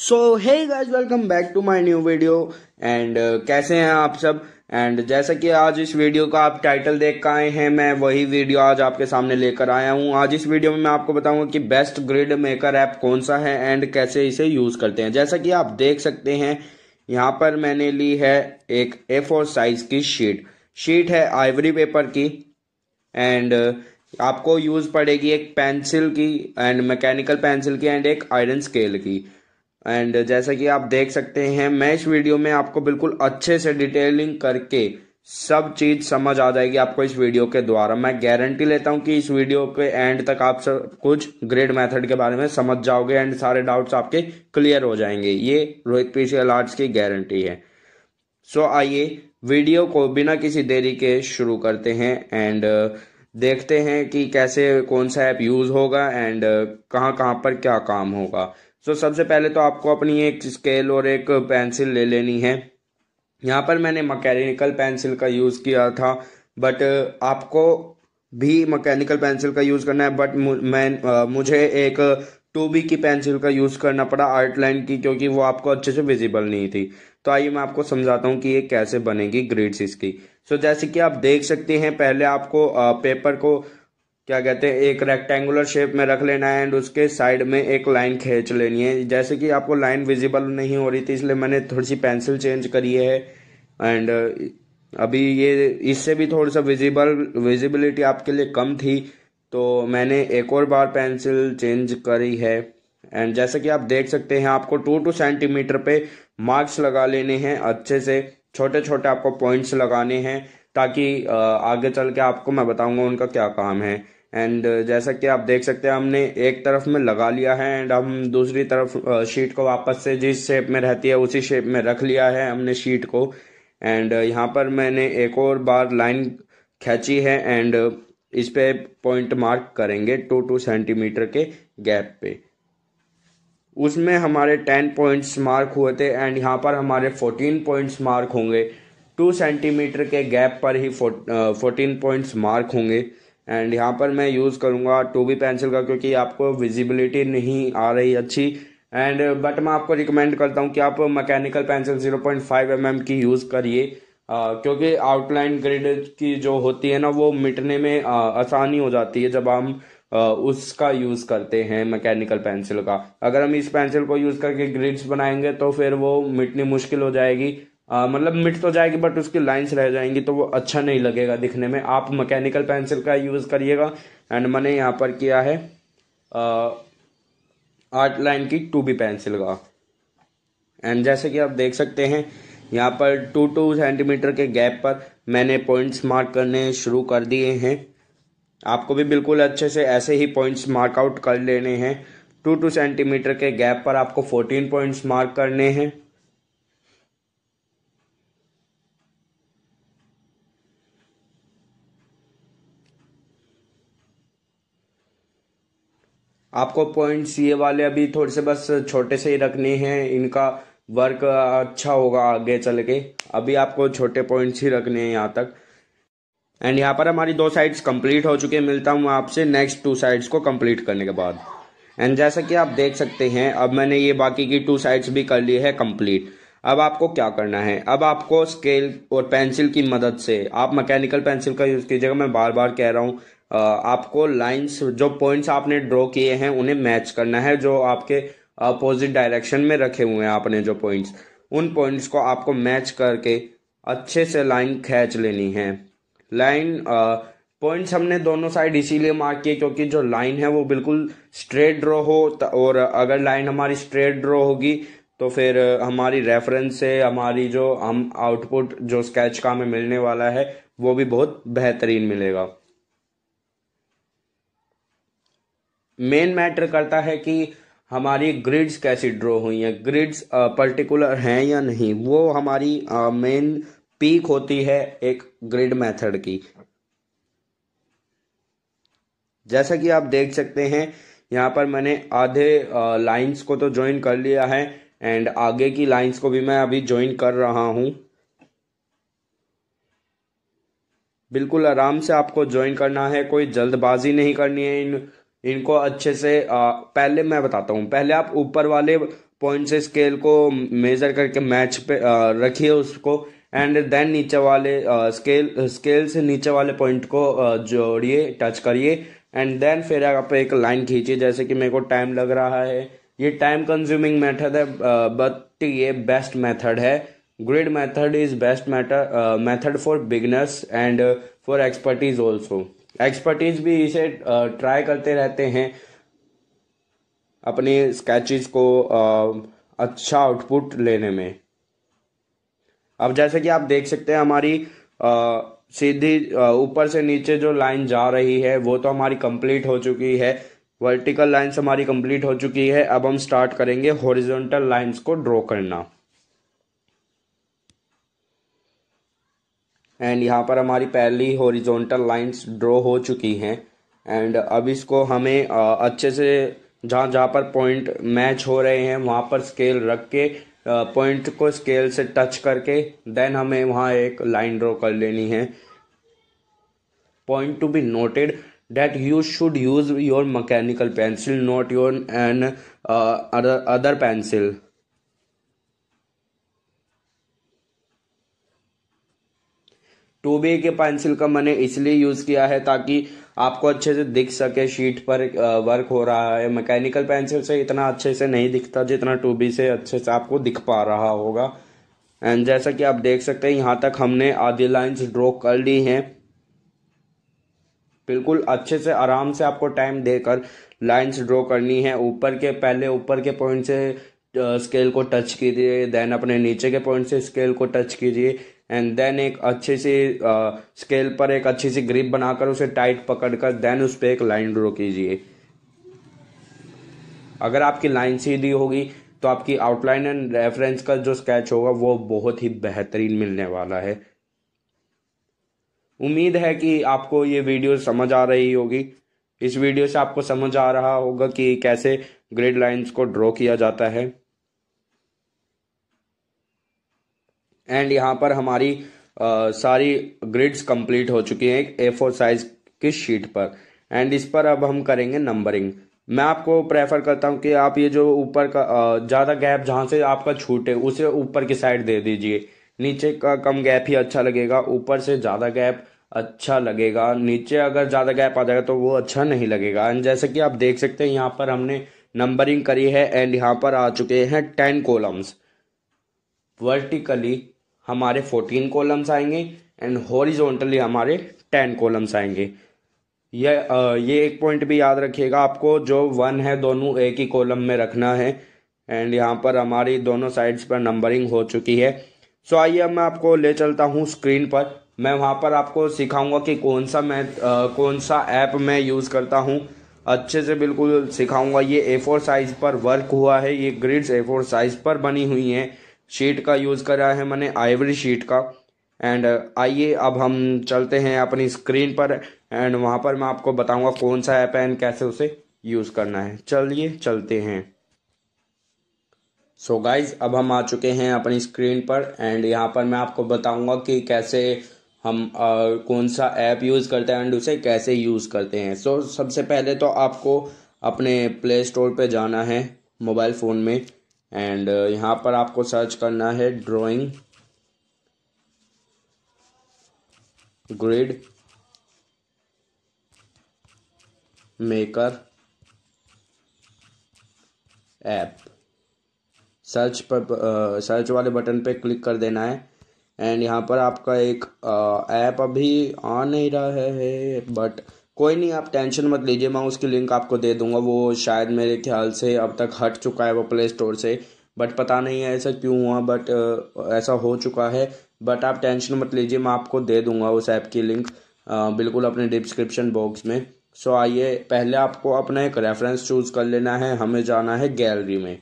so hey guys welcome back to my new video and कैसे हैं आप सब एंड जैसा कि आज इस वीडियो का आप टाइटल देख कर आए हैं मैं वही वीडियो आज आपके सामने लेकर आया हूं आज इस वीडियो में मैं आपको बताऊंगा कि बेस्ट ग्रिड मेकर ऐप कौन सा है एंड कैसे इसे यूज़ करते हैं जैसा कि आप देख सकते हैं यहाँ पर मैंने ली है एक ए फोर साइज की शीट शीट है आइवरी पेपर की एंड uh, आपको यूज़ पड़ेगी एक पेंसिल की एंड मैकेनिकल पेंसिल की एंड एक आयरन स्केल की एंड जैसा कि आप देख सकते हैं मैं इस वीडियो में आपको बिल्कुल अच्छे से डिटेलिंग करके सब चीज़ समझ आ जाएगी आपको इस वीडियो के द्वारा मैं गारंटी लेता हूं कि इस वीडियो के एंड तक आप सब कुछ ग्रेड मेथड के बारे में समझ जाओगे एंड सारे डाउट्स आपके क्लियर हो जाएंगे ये रोहित पीसीएल आर्ट्स की गारंटी है सो so, आइए वीडियो को बिना किसी देरी के शुरू करते हैं एंड uh, देखते हैं कि कैसे कौन सा ऐप यूज़ होगा एंड uh, कहाँ कहाँ पर क्या काम होगा सो सबसे पहले तो आपको अपनी एक स्केल और एक पेंसिल ले लेनी है यहाँ पर मैंने मकैनिकल पेंसिल का यूज़ किया था बट uh, आपको भी मकैनिकल पेंसिल का यूज़ करना है बट मैं uh, मुझे एक टू बी की पेंसिल का यूज़ करना पड़ा आर्ट लाइन की क्योंकि वो आपको अच्छे से विजिबल नहीं थी तो आइए मैं आपको समझाता हूँ कि ये कैसे बनेगी ग्रेड्स इसकी सो so, जैसे कि आप देख सकते हैं पहले आपको पेपर uh, को क्या कहते हैं एक रेक्टेंगुलर शेप में रख लेना है एंड उसके साइड में एक लाइन खींच लेनी है जैसे कि आपको लाइन विजिबल नहीं हो रही थी इसलिए मैंने थोड़ी सी पेंसिल चेंज करी है एंड अभी ये इससे भी थोड़ा सा विजिबल विजिबिलिटी आपके लिए कम थी तो मैंने एक और बार पेंसिल चेंज करी है एंड जैसे कि आप देख सकते हैं आपको टू टू सेंटीमीटर पे मार्क्स लगा लेने हैं अच्छे से छोटे छोटे आपको पॉइंट्स लगाने हैं ताकि आगे चल के आपको मैं बताऊंगा उनका क्या काम है एंड uh, जैसा कि आप देख सकते हैं हमने एक तरफ में लगा लिया है एंड हम दूसरी तरफ शीट uh, को वापस से जिस शेप में रहती है उसी शेप में रख लिया है हमने शीट को एंड uh, यहाँ पर मैंने एक और बार लाइन खींची है एंड इस पे पॉइंट मार्क करेंगे टू टू सेंटीमीटर के गैप पे उसमें हमारे टेन पॉइंट्स मार्क हुए थे एंड यहाँ पर हमारे फोर्टीन पॉइंट्स मार्क होंगे टू सेंटीमीटर के गैप पर ही फोर्टीन पॉइंट्स मार्क होंगे एंड यहाँ पर मैं यूज़ करूँगा टू बी पेंसिल का क्योंकि आपको विजिबिलिटी नहीं आ रही अच्छी एंड बट मैं आपको रिकमेंड करता हूँ कि आप मैकेनिकल पेंसिल 0.5 पॉइंट mm की यूज़ करिए क्योंकि आउटलाइन ग्रेड की जो होती है ना वो मिटने में आ, आसानी हो जाती है जब हम आ, उसका यूज़ करते हैं मैकेनिकल पेंसिल का अगर हम इस पेंसिल को यूज़ करके ग्रिड्स बनाएंगे तो फिर वो मिटनी मुश्किल हो जाएगी मतलब मिट तो जाएगी बट उसकी लाइंस रह जाएंगी तो वो अच्छा नहीं लगेगा दिखने में आप मैकेनिकल पेंसिल का यूज़ करिएगा एंड मैंने यहाँ पर किया है आर्ट लाइन की टू बी पेंसिल का एंड जैसे कि आप देख सकते हैं यहाँ पर टू टू सेंटीमीटर के गैप पर मैंने पॉइंट्स मार्क करने शुरू कर दिए हैं आपको भी बिल्कुल अच्छे से ऐसे ही पॉइंट्स मार्कआउट कर लेने हैं टू टू सेंटीमीटर के गैप पर आपको फोर्टीन पॉइंट्स मार्क करने हैं आपको पॉइंट्स ये वाले अभी थोड़े से बस छोटे से ही रखने हैं इनका वर्क अच्छा होगा आगे चल के अभी आपको छोटे पॉइंट्स ही रखने हैं यहाँ तक एंड यहाँ पर हमारी दो साइड्स कंप्लीट हो चुके हैं मिलता हूँ आपसे नेक्स्ट टू साइड्स को कंप्लीट करने के बाद एंड जैसा कि आप देख सकते हैं अब मैंने ये बाकी की टू साइड्स भी कर ली है कंप्लीट अब आपको क्या करना है अब आपको स्केल और पेंसिल की मदद से आप मैकेनिकल पेंसिल का यूज़ कीजिएगा मैं बार बार कह रहा हूँ आपको लाइंस जो पॉइंट्स आपने ड्रॉ किए हैं उन्हें मैच करना है जो आपके अपोजिट डायरेक्शन में रखे हुए हैं आपने जो पॉइंट्स उन पॉइंट्स को आपको मैच करके अच्छे से लाइन खींच लेनी है लाइन पॉइंट्स हमने दोनों साइड इसीलिए मार्क किए क्योंकि जो लाइन है वो बिल्कुल स्ट्रेट ड्रॉ हो और अगर लाइन हमारी स्ट्रेट ड्रॉ होगी तो फिर हमारी रेफरेंस से हमारी जो हम आउटपुट जो स्केच का हमें मिलने वाला है वो भी बहुत बेहतरीन मिलेगा मेन मैटर करता है कि हमारी ग्रिड्स कैसी ड्रॉ हुई हैं ग्रिड्स पर्टिकुलर हैं या नहीं वो हमारी मेन पीक होती है एक ग्रिड मेथड की जैसा कि आप देख सकते हैं यहाँ पर मैंने आधे लाइंस को तो ज्वाइन कर लिया है एंड आगे की लाइंस को भी मैं अभी ज्वाइन कर रहा हूँ बिल्कुल आराम से आपको ज्वाइन करना है कोई जल्दबाजी नहीं करनी है इन इनको अच्छे से पहले मैं बताता हूँ पहले आप ऊपर वाले पॉइंट से स्केल को मेज़र करके मैच पे रखिए उसको एंड देन नीचे वाले स्केल स्केल से नीचे वाले पॉइंट को जोड़िए टच करिए एंड देन फिर आप एक लाइन खींचिए जैसे कि मेरे को टाइम लग रहा है ये टाइम कंज्यूमिंग मेथड है बट ये बेस्ट मेथड है grid method is best method for beginners and for expertise also expertise भी इसे ट्राई करते रहते हैं अपने स्केचेस को अच्छा आउटपुट लेने में अब जैसे कि आप देख सकते हैं हमारी सीधी ऊपर से नीचे जो लाइन जा रही है वो तो हमारी कंप्लीट हो चुकी है वर्टिकल लाइंस हमारी कंप्लीट हो चुकी है अब हम स्टार्ट करेंगे हॉरिजॉन्टल लाइंस को ड्रॉ करना एंड यहाँ पर हमारी पहली हॉरिजॉन्टल लाइंस ड्रॉ हो चुकी हैं एंड अब इसको हमें अच्छे से जहाँ जहाँ पर पॉइंट मैच हो रहे हैं वहाँ पर स्केल रख के पॉइंट को स्केल से टच करके देन हमें वहाँ एक लाइन ड्रॉ कर लेनी है point to be noted that you should use your mechanical pencil not your and other pencil two B के पेंसिल का मैंने इसलिए यूज़ किया है ताकि आपको अच्छे से दिख सके शीट पर वर्क हो रहा है मैकेनिकल पेंसिल से इतना अच्छे से नहीं दिखता जितना टू बी से अच्छे से आपको दिख पा रहा होगा एंड जैसा कि आप देख सकते हैं यहाँ तक हमने आधी लाइंस ड्रॉ कर ली हैं बिल्कुल अच्छे से आराम से आपको टाइम देकर लाइंस ड्रॉ करनी है ऊपर के पहले ऊपर के पॉइंट से स्केल को टच कीजिए देन अपने नीचे के पॉइंट से स्केल को टच कीजिए एंड देन एक अच्छे सी स्केल पर एक अच्छी सी ग्रिप बनाकर उसे टाइट पकड़कर देन उस पर एक लाइन ड्रॉ कीजिए अगर आपकी लाइन सीधी होगी तो आपकी आउटलाइन एंड रेफरेंस का जो स्केच होगा वो बहुत ही बेहतरीन मिलने वाला है उम्मीद है कि आपको ये वीडियो समझ आ रही होगी इस वीडियो से आपको समझ आ रहा होगा कि कैसे ग्रिड लाइंस को ड्रॉ किया जाता है एंड यहाँ पर हमारी आ, सारी ग्रिड्स कंप्लीट हो चुकी हैं ए फोर साइज की शीट पर एंड इस पर अब हम करेंगे नंबरिंग मैं आपको प्रेफर करता हूँ कि आप ये जो ऊपर का ज़्यादा गैप जहाँ से आपका छूटे उसे ऊपर की साइड दे दीजिए नीचे का कम गैप ही अच्छा लगेगा ऊपर से ज़्यादा गैप अच्छा लगेगा नीचे अगर ज़्यादा गैप आ जाएगा तो वो अच्छा नहीं लगेगा एंड जैसे कि आप देख सकते हैं यहाँ पर हमने नंबरिंग करी है एंड यहाँ पर आ चुके हैं टेन कॉलम्स वर्टिकली हमारे फोर्टीन कॉलम्स आएंगे एंड हॉरिजॉन्टली हमारे टेन कॉलम्स आएंगे ये आ, ये एक पॉइंट भी याद रखिएगा आपको जो वन है दोनों एक ही कॉलम में रखना है एंड यहाँ पर हमारी दोनों साइड्स पर नंबरिंग हो चुकी है सो आइए अब मैं आपको ले चलता हूँ स्क्रीन पर मैं वहाँ पर आपको सिखाऊंगा कि कौन सा मैं आ, कौन सा ऐप मैं यूज़ करता हूँ अच्छे से बिल्कुल सिखाऊंगा ये ए फोर साइज़ पर वर्क हुआ है ये ग्रिड्स ए फोर साइज़ पर बनी हुई हैं शीट का यूज़ करा है मैंने आइवरी शीट का एंड uh, आइए अब हम चलते हैं अपनी स्क्रीन पर एंड वहाँ पर मैं आपको बताऊँगा कौन सा ऐप है एंड कैसे उसे यूज़ करना है चलिए चलते हैं सो so गाइज अब हम आ चुके हैं अपनी स्क्रीन पर एंड यहाँ पर मैं आपको बताऊँगा कि कैसे हम आ, uh, कौन सा ऐप यूज़ करते हैं एंड उसे कैसे यूज़ करते हैं सो so, सबसे पहले तो आपको अपने प्ले स्टोर पर जाना है मोबाइल फ़ोन में एंड uh, यहां पर आपको सर्च करना है drawing grid maker app search पर सर्च uh, वाले बटन पे क्लिक कर देना है एंड यहाँ पर आपका एक ऐप अभी आ नहीं रहा है बट कोई नहीं आप टेंशन मत लीजिए मैं उसकी लिंक आपको दे दूंगा वो शायद मेरे ख्याल से अब तक हट चुका है वो प्ले स्टोर से बट पता नहीं है ऐसा क्यों हुआ बट ऐसा हो चुका है बट आप टेंशन मत लीजिए मैं आपको दे दूंगा उस ऐप की लिंक आ, बिल्कुल अपने डिस्क्रिप्शन बॉक्स में सो आइए पहले आपको अपना एक रेफरेंस चूज़ कर लेना है हमें जाना है गैलरी में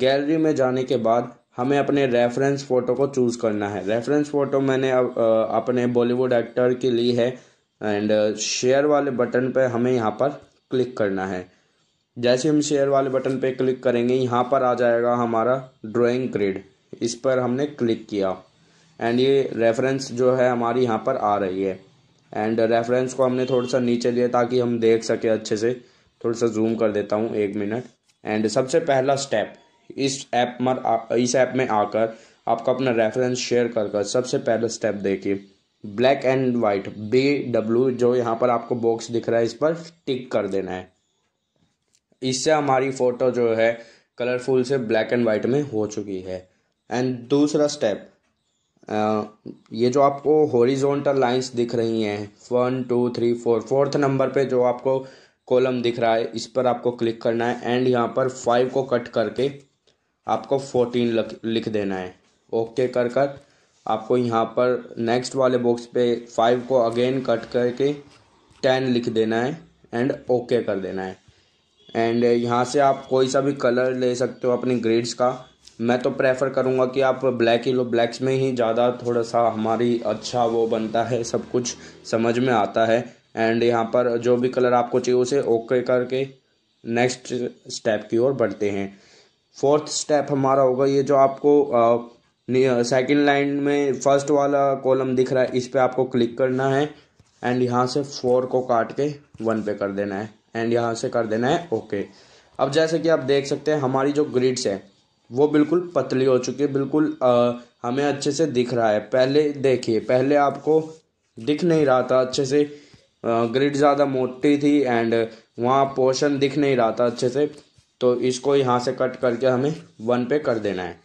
गैलरी में जाने के बाद हमें अपने रेफरेंस फ़ोटो को चूज़ करना है रेफरेंस फ़ोटो मैंने अपने बॉलीवुड एक्टर की ली है एंड शेयर वाले बटन पर हमें यहाँ पर क्लिक करना है जैसे हम शेयर वाले बटन पे क्लिक करेंगे यहाँ पर आ जाएगा हमारा ड्राइंग ग्रिड इस पर हमने क्लिक किया एंड ये रेफरेंस जो है हमारी यहाँ पर आ रही है एंड रेफरेंस को हमने थोड़ा सा नीचे लिया ताकि हम देख सके अच्छे से थोड़ा सा जूम कर देता हूँ एक मिनट एंड सबसे पहला स्टेप इस ऐप में इस ऐप में आकर आपका अपना रेफरेंस शेयर कर कर सबसे पहला स्टेप देखिए black and white B W जो यहाँ पर आपको बॉक्स दिख रहा है इस पर टिक कर देना है इससे हमारी फ़ोटो जो है कलरफुल से ब्लैक एंड वाइट में हो चुकी है एंड दूसरा स्टेप ये जो आपको हॉरिजॉन्टल लाइंस दिख रही हैं one two three four fourth number पे जो आपको कॉलम दिख रहा है इस पर आपको क्लिक करना है एंड यहाँ पर फाइव को कट करके आपको फोर्टीन लिख देना है ओके कर कर आपको यहाँ पर नेक्स्ट वाले बॉक्स पे फाइव को अगेन कट करके टेन लिख देना है एंड ओके okay कर देना है एंड यहाँ से आप कोई सा भी कलर ले सकते हो अपनी ग्रेड्स का मैं तो प्रेफर करूँगा कि आप ब्लैक ही लो ब्लैक्स में ही ज़्यादा थोड़ा सा हमारी अच्छा वो बनता है सब कुछ समझ में आता है एंड यहाँ पर जो भी कलर आपको चाहिए उसे ओके okay करके नेक्स्ट स्टेप की ओर बढ़ते हैं फोर्थ स्टेप हमारा होगा ये जो आपको सेकंड लाइन में फर्स्ट वाला कॉलम दिख रहा है इस पर आपको क्लिक करना है एंड यहाँ से फोर को काट के वन पे कर देना है एंड यहाँ से कर देना है ओके अब जैसे कि आप देख सकते हैं हमारी जो ग्रिड्स है वो बिल्कुल पतली हो चुकी है बिल्कुल आ, हमें अच्छे से दिख रहा है पहले देखिए पहले आपको दिख नहीं रहा था अच्छे से ग्रिड ज़्यादा मोटी थी एंड वहाँ पोर्शन दिख नहीं रहा था अच्छे से तो इसको यहाँ से कट करके हमें वन पे कर देना है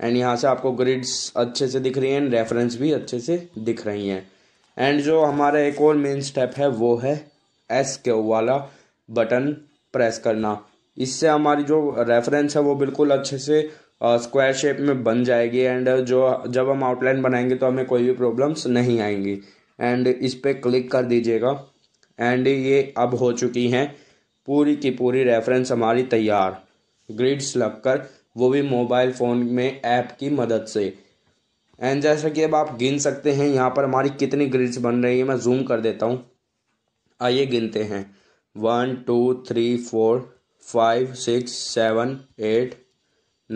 एंड यहाँ से आपको ग्रिड्स अच्छे से दिख रही हैं एंड रेफरेंस भी अच्छे से दिख रही हैं एंड जो हमारा एक और मेन स्टेप है वो है एस के वाला बटन प्रेस करना इससे हमारी जो रेफरेंस है वो बिल्कुल अच्छे से स्क्वायर uh, शेप में बन जाएगी एंड जो जब हम आउटलाइन बनाएंगे तो हमें कोई भी प्रॉब्लम्स नहीं आएंगी एंड इस पर क्लिक कर दीजिएगा एंड ये अब हो चुकी हैं पूरी की पूरी रेफरेंस हमारी तैयार ग्रिड्स लगकर वो भी मोबाइल फ़ोन में ऐप की मदद से एंड जैसा कि अब आप गिन सकते हैं यहाँ पर हमारी कितनी ग्रिड्स बन रही है मैं जूम कर देता हूँ आइए गिनते हैं one two three four five six seven eight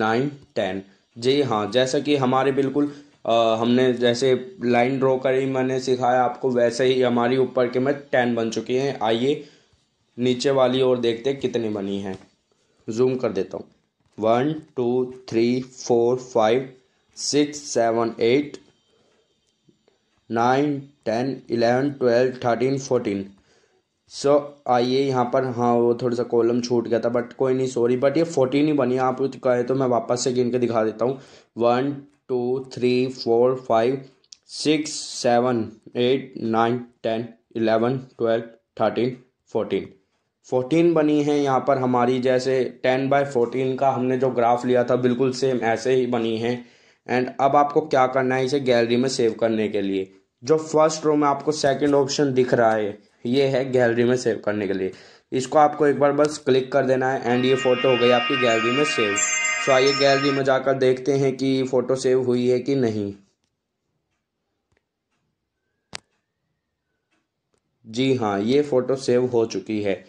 nine ten जी हाँ जैसा कि हमारे बिल्कुल आ, हमने जैसे लाइन ड्रॉ करी मैंने सिखाया आपको वैसे ही हमारी ऊपर के में टेन बन चुकी हैं आइए नीचे वाली ओर देखते कितनी बनी है जूम कर देता हूँ one two three four five six seven eight nine ten eleven twelve thirteen fourteen so आइए यहाँ पर हाँ वो थोड़ा सा कॉलम छूट गया था बट कोई नहीं सॉरी बट ये फोर्टीन ही बनी आप कहे तो मैं वापस से गिन के दिखा देता हूँ one two three four five six seven eight nine ten eleven twelve thirteen fourteen fourteen बनी है यहाँ पर हमारी जैसे टेन बाय फोर्टीन का हमने जो ग्राफ लिया था बिल्कुल सेम ऐसे ही बनी है एंड अब आपको क्या करना है इसे गैलरी में सेव करने के लिए जो फर्स्ट रो में आपको सेकंड ऑप्शन दिख रहा है ये है गैलरी में सेव करने के लिए इसको आपको एक बार बस क्लिक कर देना है एंड ये फ़ोटो हो गई आपकी गैलरी में सेव सो आइए गैलरी में जाकर देखते हैं कि फ़ोटो सेव हुई है कि नहीं जी हाँ ये फ़ोटो सेव हो चुकी है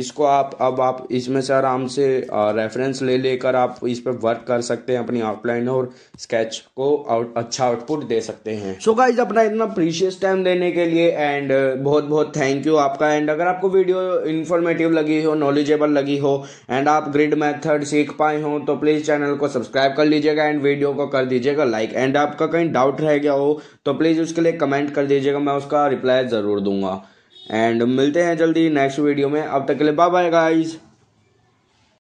इसको आप अब आप इसमें से आराम से रेफरेंस ले लेकर आप इस पर वर्क कर सकते हैं अपनी आउटलाइन और स्केच को आउट अच्छा आउटपुट दे सकते हैं सो so गाइज अपना इतना प्रीशियस टाइम देने के लिए एंड बहुत बहुत थैंक यू आपका एंड अगर आपको वीडियो इन्फॉर्मेटिव लगी हो नॉलेजेबल लगी हो एंड आप ग्रिड मैथड सीख पाए हो तो प्लीज़ चैनल को सब्सक्राइब कर लीजिएगा एंड वीडियो को कर दीजिएगा लाइक एंड आपका कहीं डाउट रह गया हो तो प्लीज़ उसके लिए कमेंट कर दीजिएगा मैं उसका रिप्लाई ज़रूर दूंगा एंड मिलते हैं जल्दी नेक्स्ट वीडियो में अब तक के लिए बाय बाय गाइज़